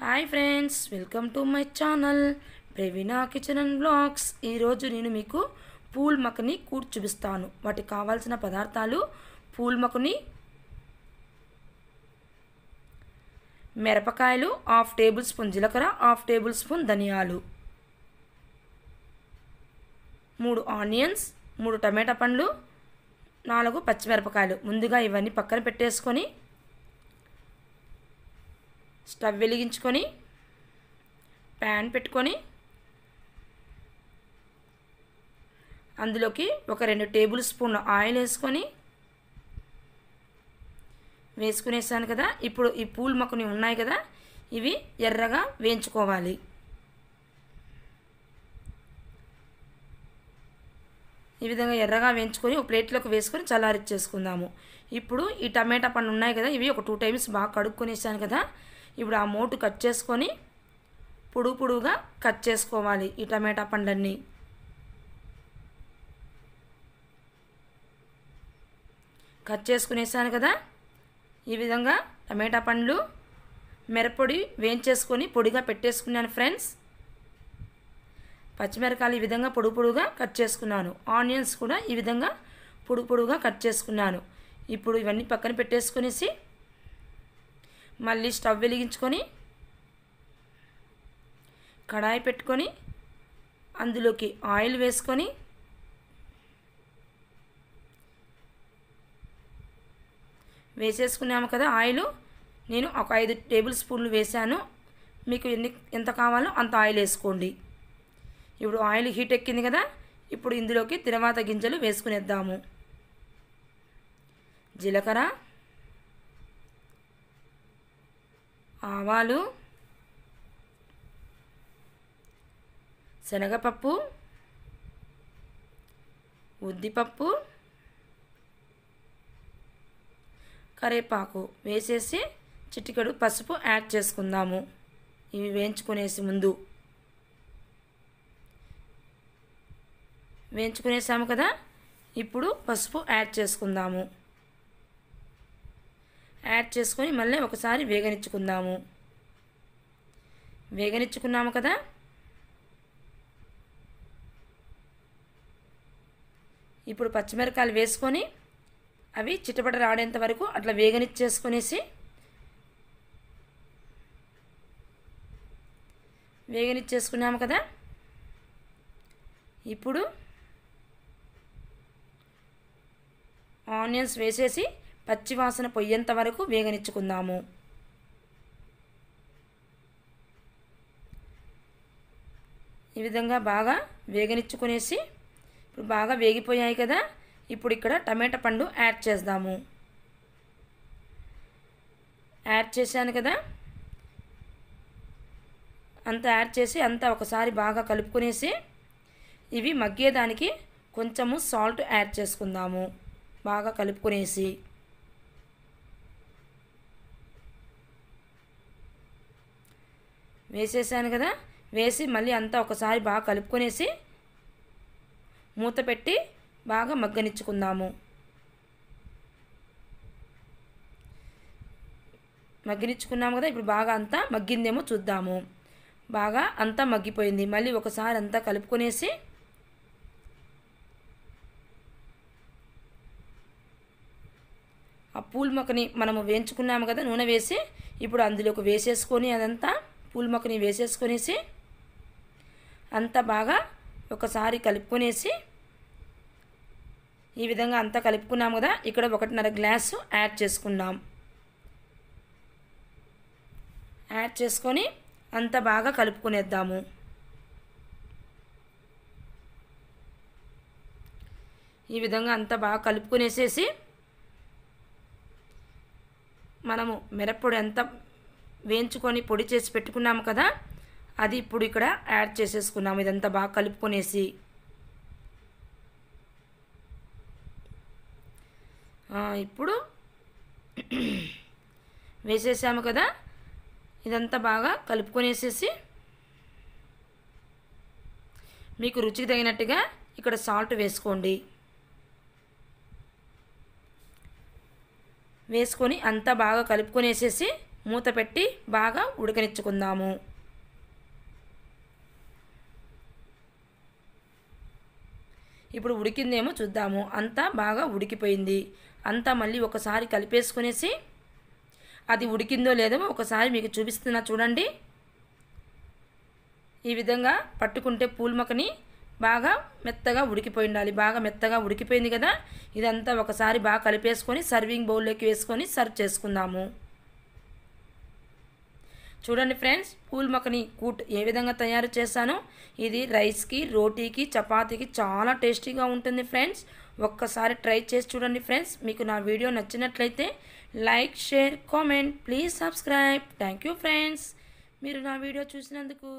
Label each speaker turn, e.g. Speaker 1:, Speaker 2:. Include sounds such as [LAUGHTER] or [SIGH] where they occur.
Speaker 1: hi friends welcome to my channel Praveena kitchen and blogs ఈరోజు నేను మీకు పూల్ మక్కని కూర్చు చూపిస్తాను వాటికి కావాల్సిన పదార్థాలు పూల్ మక్కని మిరపకాయలు హాఫ్ టేబుల్ స్పూన్ జీలకర్ర హాఫ్ టేబుల్ స్పూన్ ధనియాలు మూడు ఆనియన్స్ మూడు టమాటా పండ్లు నాలుగు పచ్చిమిరపకాయలు ముందుగా ఇవన్నీ పక్కన పెట్టేసుకొని స్టవ్ వెలిగించుకొని ప్యాన్ పెట్టుకొని అందులోకి ఒక రెండు టేబుల్ స్పూన్ల ఆయిల్ వేసుకొని వేసుకునేసాను కదా ఇప్పుడు ఈ పూల్ మొక్కని ఉన్నాయి కదా ఇవి ఎర్రగా వేయించుకోవాలి ఈ విధంగా ఎర్రగా వేయించుకొని ఒక ప్లేట్లోకి వేసుకొని చల్లారిచ్చేసుకుందాము ఇప్పుడు ఈ టమాటా పండు ఉన్నాయి కదా ఇవి ఒక టూ టైమ్స్ బాగా కడుక్కొనేసాను కదా ఇప్పుడు ఆ మోటు కట్ చేసుకొని పొడు పొడుగా కట్ చేసుకోవాలి ఈ టమాటా పండ్లన్నీ కట్ చేసుకునేసాను కదా ఈ విధంగా టమాటా పండ్లు మిరపొడి వేయించేసుకొని పొడిగా పెట్టేసుకున్నాను ఫ్రెండ్స్ పచ్చిమిరకాయలు ఈ విధంగా పొడు పొడుగా కట్ చేసుకున్నాను ఆనియన్స్ కూడా ఈ విధంగా పొడు పొడుగా కట్ చేసుకున్నాను ఇప్పుడు ఇవన్నీ పక్కన పెట్టేసుకునేసి మళ్ళీ స్టవ్ వెలిగించుకొని కడాయి పెట్టుకొని అందులోకి ఆయిల్ వేసుకొని వేసేసుకున్నాము కదా ఆయిల్ నేను ఒక ఐదు టేబుల్ స్పూన్లు వేశాను మీకు ఎన్ని ఎంత కావాలో అంత ఆయిల్ వేసుకోండి ఇప్పుడు ఆయిల్ హీట్ ఎక్కింది కదా ఇప్పుడు ఇందులోకి తిరవాత గింజలు వేసుకునేద్దాము జీలకర్ర ఆవాలు శనగపప్పు ఉద్దిపప్పు కరేపాకు వేసేసి చిటికెడు పసుపు యాడ్ చేసుకుందాము ఇవి వేయించుకునేసి ముందు వేయించుకునేసాము కదా ఇప్పుడు పసుపు యాడ్ చేసుకుందాము యాడ్ చేసుకొని మళ్ళీ ఒకసారి వేగనిచ్చుకుందాము వేగనిచ్చుకున్నాము కదా ఇప్పుడు పచ్చిమిరకాయలు వేసుకొని అవి చిటపట రాడేంత వరకు అట్లా వేగనిచ్చేసుకునేసి వేగనిచ్చేసుకున్నాము కదా ఇప్పుడు ఆనియన్స్ వేసేసి పచ్చివాసన పొయ్యేంత వరకు వేగనిచ్చుకుందాము ఈ విధంగా బాగా వేగనిచ్చుకునేసి ఇప్పుడు బాగా వేగిపోయాయి కదా ఇప్పుడు ఇక్కడ టమాటా పండు యాడ్ చేద్దాము యాడ్ చేశాను కదా అంతా యాడ్ చేసి అంతా ఒకసారి బాగా కలుపుకునేసి ఇవి మగ్గేదానికి కొంచెము సాల్ట్ యాడ్ చేసుకుందాము బాగా కలుపుకునేసి వేసేసాను కదా వేసి మళ్ళీ అంతా ఒకసారి బాగా కలుపుకొనేసి మూత పెట్టి బాగా మగ్గనిచ్చుకుందాము మగ్గినిచ్చుకున్నాము కదా ఇప్పుడు బాగా అంతా మగ్గిందేమో చూద్దాము బాగా అంతా మగ్గిపోయింది మళ్ళీ ఒకసారి అంతా కలుపుకొనేసి ఆ పూల్ మొక్కని మనము వేయించుకున్నాము కదా నూనె వేసి ఇప్పుడు అందులోకి వేసేసుకొని అదంతా పూల మొక్కని వేసేసుకొనేసి అంతా బాగా ఒకసారి కలుపుకొనేసి ఈ విధంగా అంతా కలుపుకున్నాం కదా ఇక్కడ ఒకటిన్నర గ్లాసు యాడ్ చేసుకున్నాం యాడ్ చేసుకొని అంత బాగా కలుపుకునేద్దాము ఈ విధంగా అంత బాగా కలుపుకునేసేసి మనము మిరప్పొడి ఎంత వేయించుకొని పొడి చేసి పెట్టుకున్నాము కదా అది ఇప్పుడు ఇక్కడ యాడ్ చేసేసుకున్నాము ఇదంతా బాగా కలుపుకొనేసి ఇప్పుడు [CLEARS THROAT] వేసేసాము కదా ఇదంతా బాగా కలుపుకొనేసేసి మీకు రుచికి తగినట్టుగా ఇక్కడ సాల్ట్ వేసుకోండి వేసుకొని అంతా బాగా కలుపుకొనేసేసి మూత పెట్టి బాగా ఉడకనిచ్చుకుందాము ఇప్పుడు ఉడికిందేమో చూద్దాము అంతా బాగా ఉడికిపోయింది అంతా మళ్ళీ ఒకసారి కలిపేసుకునేసి అది ఉడికిందో లేదో ఒకసారి మీకు చూపిస్తున్నా చూడండి ఈ విధంగా పట్టుకుంటే పూల్మకని బాగా మెత్తగా ఉడికిపోయి ఉండాలి బాగా మెత్తగా ఉడికిపోయింది కదా ఇదంతా ఒకసారి బాగా కలిపేసుకొని సర్వింగ్ బౌల్లోకి వేసుకొని సర్వ్ చేసుకుందాము చూడండి ఫ్రెండ్స్ పూల్ మక్కని కూట్ ఏ విధంగా తయారు చేశాను ఇది రైస్కి రోటీకి చపాతీకి చాలా టేస్టీగా ఉంటుంది ఫ్రెండ్స్ ఒక్కసారి ట్రై చేసి చూడండి ఫ్రెండ్స్ మీకు నా వీడియో నచ్చినట్లయితే like share comment please subscribe thank friends మీరు నా వీడియో చూసినందుకు